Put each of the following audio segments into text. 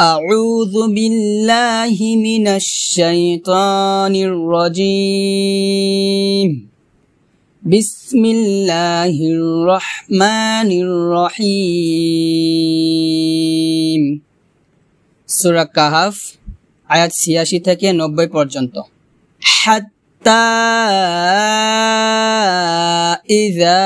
أعوذ بالله من الشيطان الرجيم بسم الله الرحمن الرحيم সুরা কাহাফ আয়াত ছিয়াশি থেকে নব্বই পর্যন্ত হাত্তা ইজা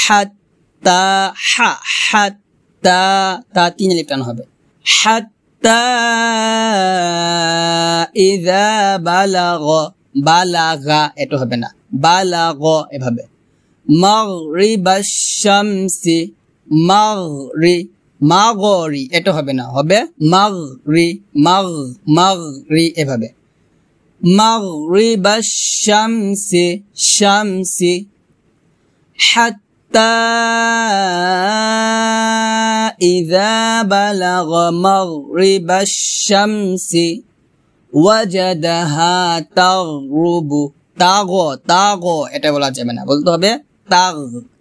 হাত্তা হা হাত্তা তা তিন লিপটান হবে حتى إذا بلغ بلغ এটো হবে না বালাগ এভাবে মাগরিবাশ শামসি মাগরি মাগরি এটা হবে না হবে মাগরি মাগ মাগরি এভাবে মাগরিবাশ শামসি শামসি হাত إذا بلغ مغرب الشمس وجدها تغرب তাগ তাগ এটা বলা যাবে না বলতে হবে তাগ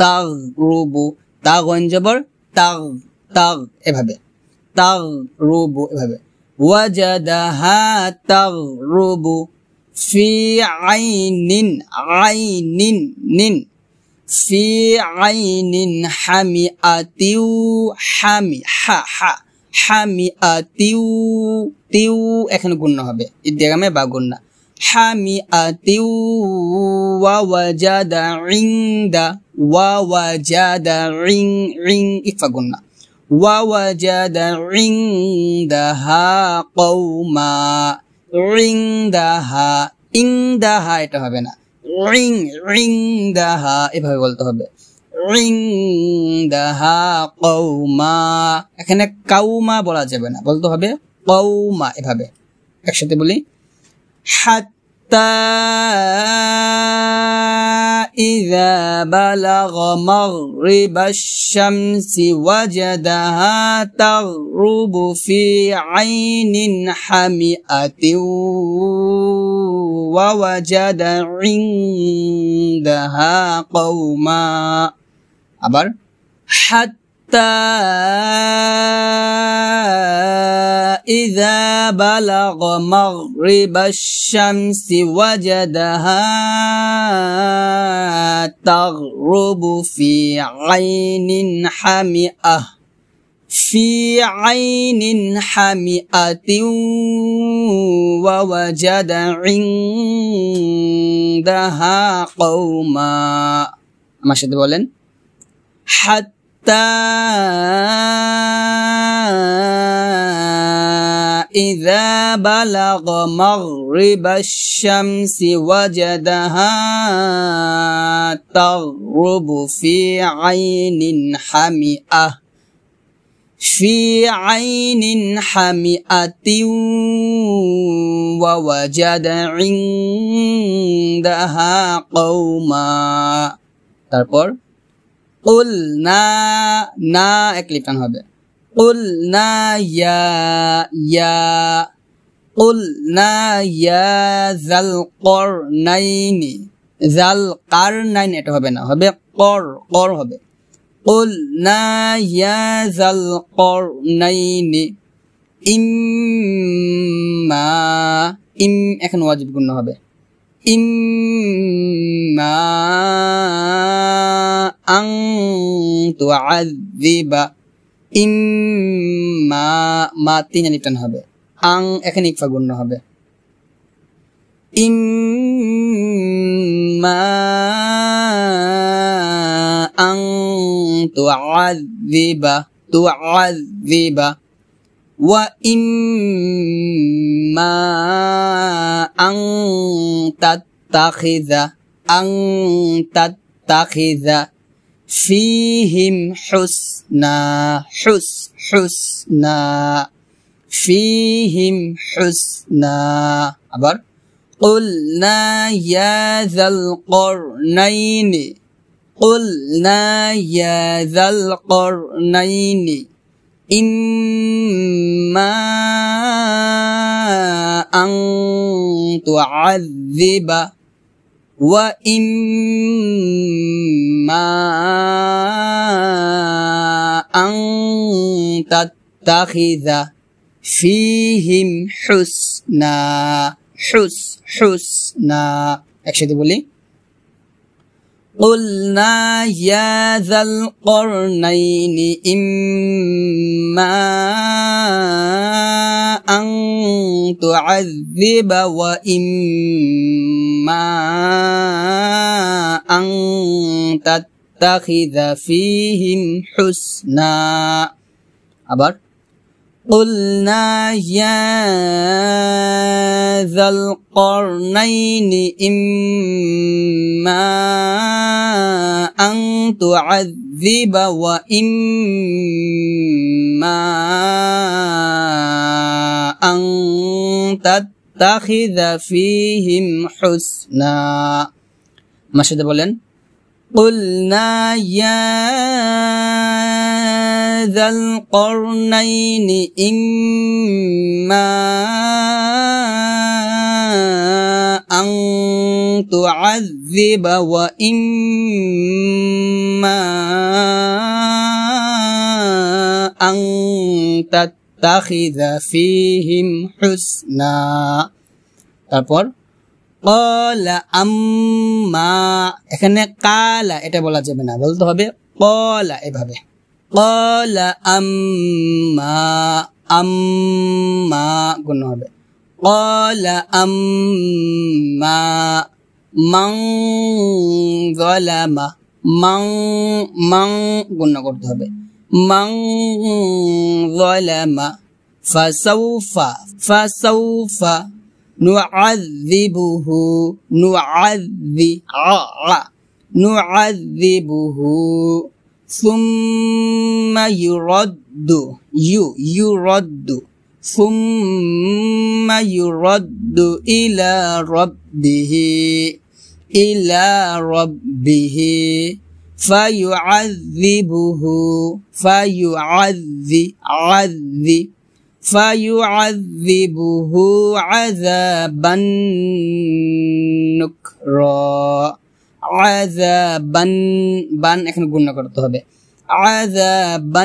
তাগ রুবু তাগ অঞ্জবর তাগ তাগ এভাবে তাগ রুবু এভাবে ওয়াজাদাহা তাগ রুবু ফি আইনিন আইনিন নিন ফি আইনিন হামি আতিউ হামি হা হা হামি আতিউ তিউ এখানে গুণ্য হবে ইদ্যাগামে বা গুণ্যা হামি আতিউ ওয়াজাদা ইংদা ওয়াজাদা ইং ইং ইফা গুণ্যা ووجد عندها قوما عندها عندها এটা হবে না রিং রিং দাহা এভাবে বলতে হবে রিং দাহা কৌমা এখানে কাউমা বলা যাবে না বলতে হবে কৌমা এভাবে একসাথে বলি হাত্তা إذا بلغ مغرب الشمس وجدها تغرب في عين حمئة ووجد عندها قوما أبر حتى إذا بلغ مغرب الشمس وجدها تغرب في عين حمئة في عين حمئة ووجد عندها قوما ما সাথে বলেন حتى إذا بلغ مغرب الشمس وجدها تغرب في عين حمئة في عين حمئة ووجد عندها قوما তারপর قل نا না একলিপটান হবে قل না يا يا قل না يا ذا القرنين ذا القرنين এটা হবে না হবে কর কর হবে قلنا يا ذا القرنين إما ইম এখন ওয়াজিব গুণ হবে ইম্মা আং তুআযিবা ইম্মা মা তিন আলিফ টান হবে আং এখন ইকফা গুণ হবে ইম্মা আং تعذب تعذب وإما أن تتخذ أن تتخذ فيهم حسنا حس حسنا فيهم حسنا عبر قلنا يا ذا القرنين قلنا يا ذا القرنين إما أن تعذب وإما أن تتخذ فيهم حسنا حس حسنا أكشد بولي قلنا يا ذا القرنين إما أن تعذب وإما أن تتخذ فيهم حسنا أبر قلنا يا ذا القرنين إما أن تعذب وإما أن تتخذ فيهم حسنا مشهد بولن قلنا يا ذا القرنين إما أن تعذب وإما أن تتخذ فيهم حسنا تقول কলা আম্মা এখানে কালা এটা বলা যাবে না বলতে হবে কলা এভাবে কলা আম্মা আম্মা গুণ হবে কলা আম্মা মাং গলামা মাং মাং গুণ করতে হবে মাং গলামা ফাসাউফা ফাসাউফা نعذبه نعذب نعذبه ثم يرد يو يرد ثم يرد إلى ربه إلى ربه فيعذبه فيعذب عذب فيعذبه عذابا نكرا عذابا بان احنا قلنا করতে হবে عذابا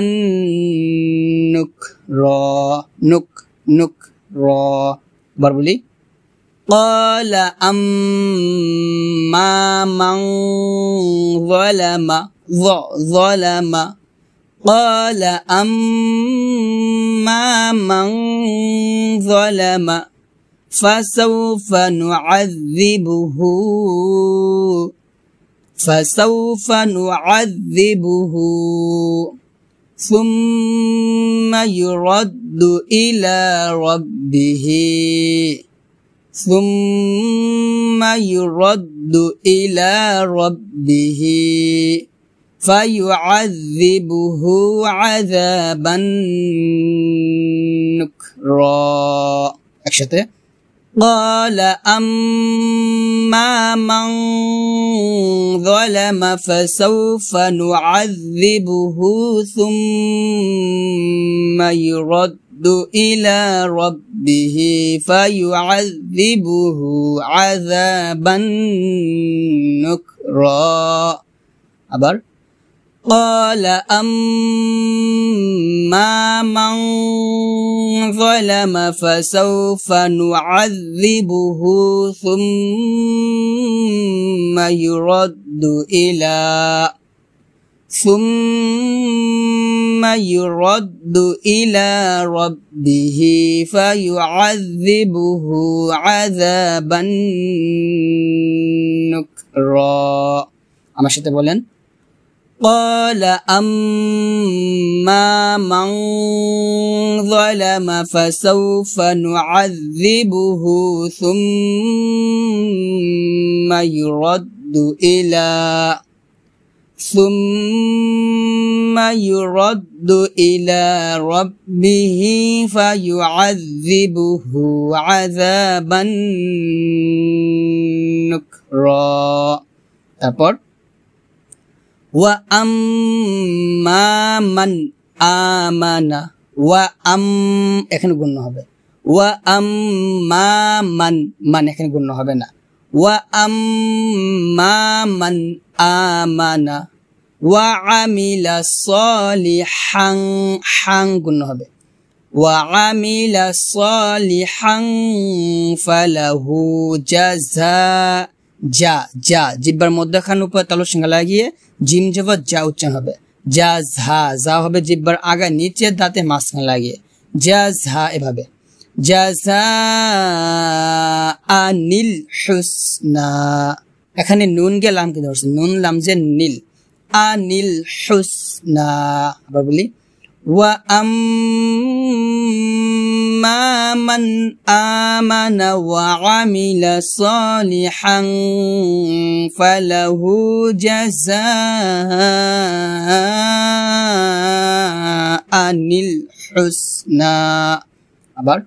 نكرا نك نكرا বার قال أما من ظلم ظلم قال أما من ظلم فسوف نعذبه فسوف نعذبه ثم يرد إلى ربه ثم يرد إلى ربه فيعذبه عذابا نكرا أكشته قال أما من ظلم فسوف نعذبه ثم يرد إلى ربه فيعذبه عذابا نكرا أبر قال أما من ظلم فسوف نعذبه ثم يرد إلى ثم يرد إلى ربه فيعذبه عذابا نكرا أما সাথে বলেন قال أما من ظلم فسوف نعذبه ثم يرد إلى ثم يرد إلى ربه فيعذبه عذابا نكرا তারপর وأما من آمن وأم এখানে গুণ হবে وأما من من এখানে গুণ হবে না وأما من آمن وعمل صالحا حن গুণ হবে وعمل صالحا فله جزاء যা যা জিব্বার মধ্যখান উপর তালু সিংহ লাগিয়ে জিম জবর যা উচ্চারণ হবে যা ঝা যা হবে জিব্বার আগা নিচে দাঁতে মাঝখানে লাগিয়ে যা ঝা এভাবে যা আনিল হুসনা এখানে নুন গেলাম কি ধরছে নুন লাম যে নীল নীল হুসনা আবার বলি واما من امن وعمل صالحا فله جزاء الحسنى আবার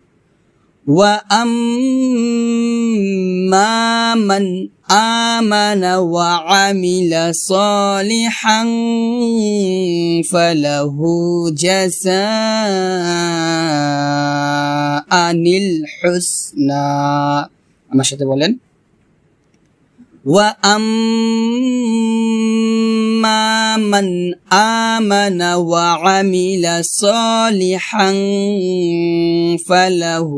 واما من امن وعمل صالحا فله جزاء الحسنى أما সাথে বলেন واما من آمن وعمل صالحا فله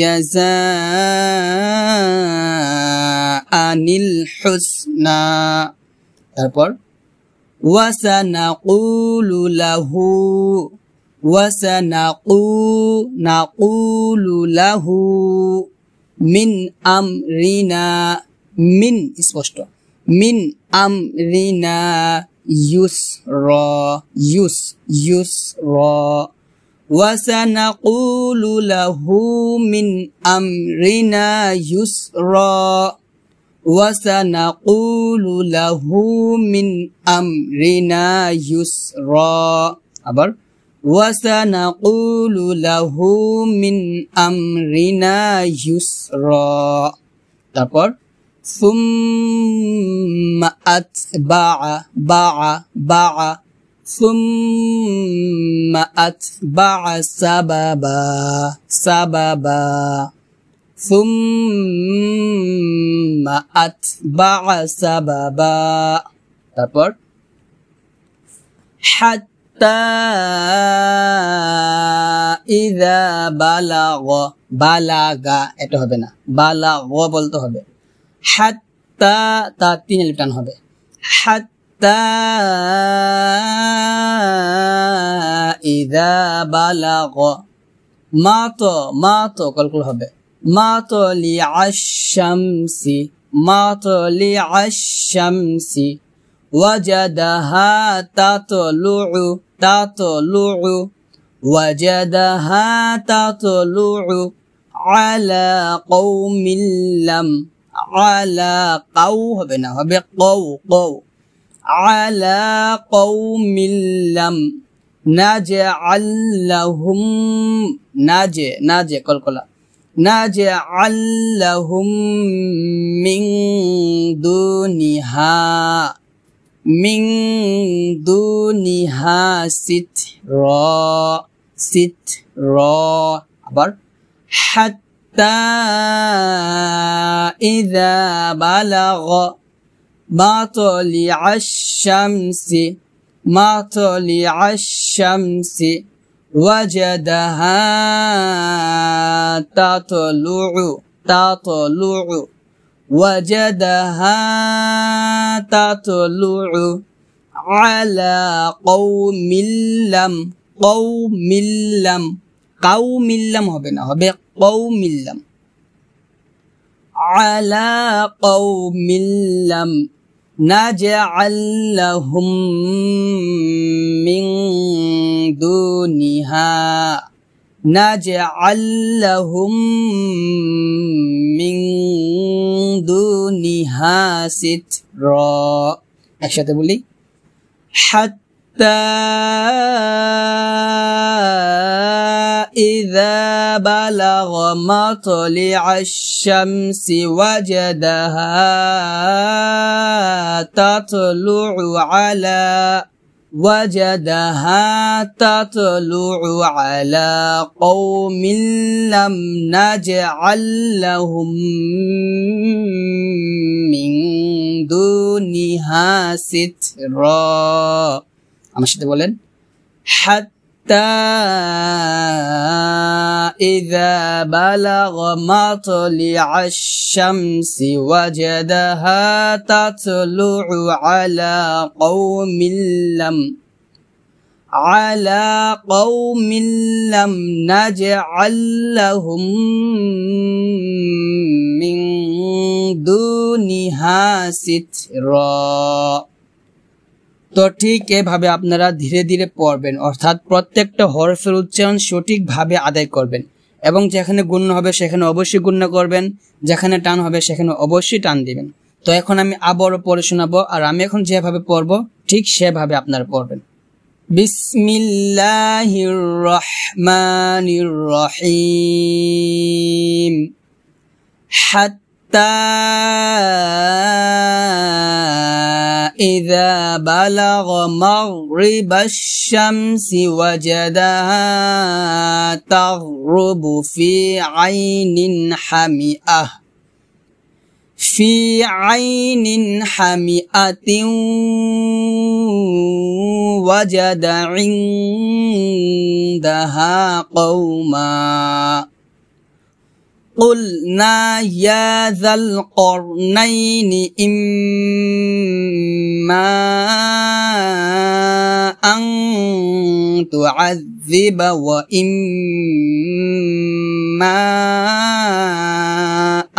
جزاء الحسنى وسنقول له وسنقول له من أمرنا من اسمه من أمرنا يسرا يس يسرا وسنقول له من أمرنا يسرا وسنقول له من أمرنا يسرا أبر وسنقول له من أمرنا يسرا تقول ثم أتبع باع باع ثم أتبع سببا سببا ثم أتبع سببا تبر حتى إذا بلغ بلغ এটা হবে بلغ বালাগ বলতে حتى تاتين الفتان هبه حتى إذا بلغ ما تو ما تو كل كل هبه ما تو لي الشمس ما تو لي الشمس وجدها تطلع تطلع وجدها تطلع على قوم لم আলা কাউ হবে না হবে কৌ কৌ আলা কৌ মিল্লাম নাজে আল্লাহুম নাজে নাজে কলকলা নাজে আল্লাহুম মিং দুনিহা মিং দুনিহা সিত র সিত র আবার হাত حتى إذا بلغ مطلع الشمس مطلع الشمس وجدها تطلع تطلع وجدها تطلع على قوم لم قوم لم قوم لم হবে না قوم لم على قوم لم نجعل لهم من دونها نجعل لهم من دونها سترا একসাথে বলি حتى حتى إذا بلغ مطلع الشمس وجدها تطلع على وجدها تطلع على قوم لم نجعل لهم من دونها سترا আমার সাথে বলেন حتى إذا بلغ مطلع الشمس وجدها تطلع على قوم لم على قوم لم نجعل لهم من دونها سترا তো ঠিক এভাবে আপনারা ধীরে ধীরে পড়বেন অর্থাৎ প্রত্যেকটা হরফের উচ্চারণ সঠিকভাবে আদায় করবেন এবং যেখানে গুণ্য হবে সেখানে অবশ্যই গুণ্য করবেন যেখানে টান হবে সেখানে অবশ্যই টান দিবেন তো এখন আমি আবারও পড়ে শোনাবো আর আমি এখন যেভাবে পড়ব ঠিক সেভাবে আপনারা পড়বেন বিসমিল্লাহির রহমানির রহিম হাত্তা إذا بلغ مغرب الشمس وجدها تغرب في عين حمئة في عين حمئة وجد عندها قوما قلنا يا ذا القرنين إما إما أن تعذب وإما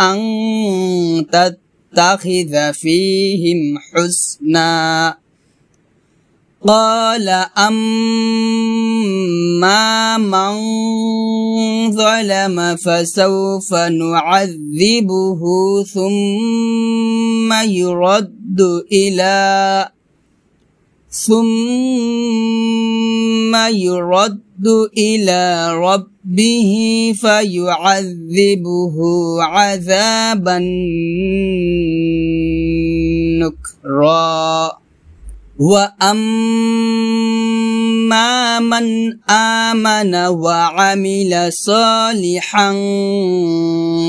أن تتخذ فيهم حسنا قال أما من ظلم فسوف نعذبه ثم يرد يرد إلى ثم يرد إلى ربه فيعذبه عذابا نكرا واما من امن وعمل صالحا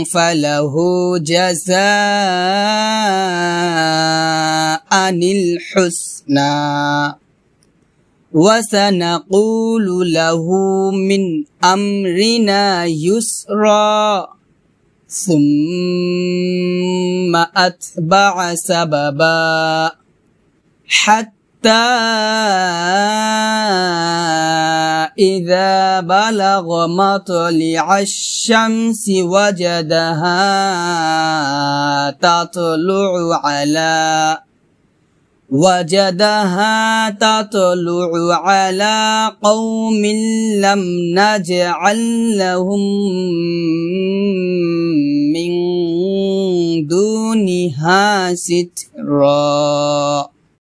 فله جزاء الحسنى وسنقول له من امرنا يسرا ثم اتبع سببا حتى إذا بلغ مطلع الشمس وجدها تطلع على وجدها تطلع على قوم لم نجعل لهم من دونها سترا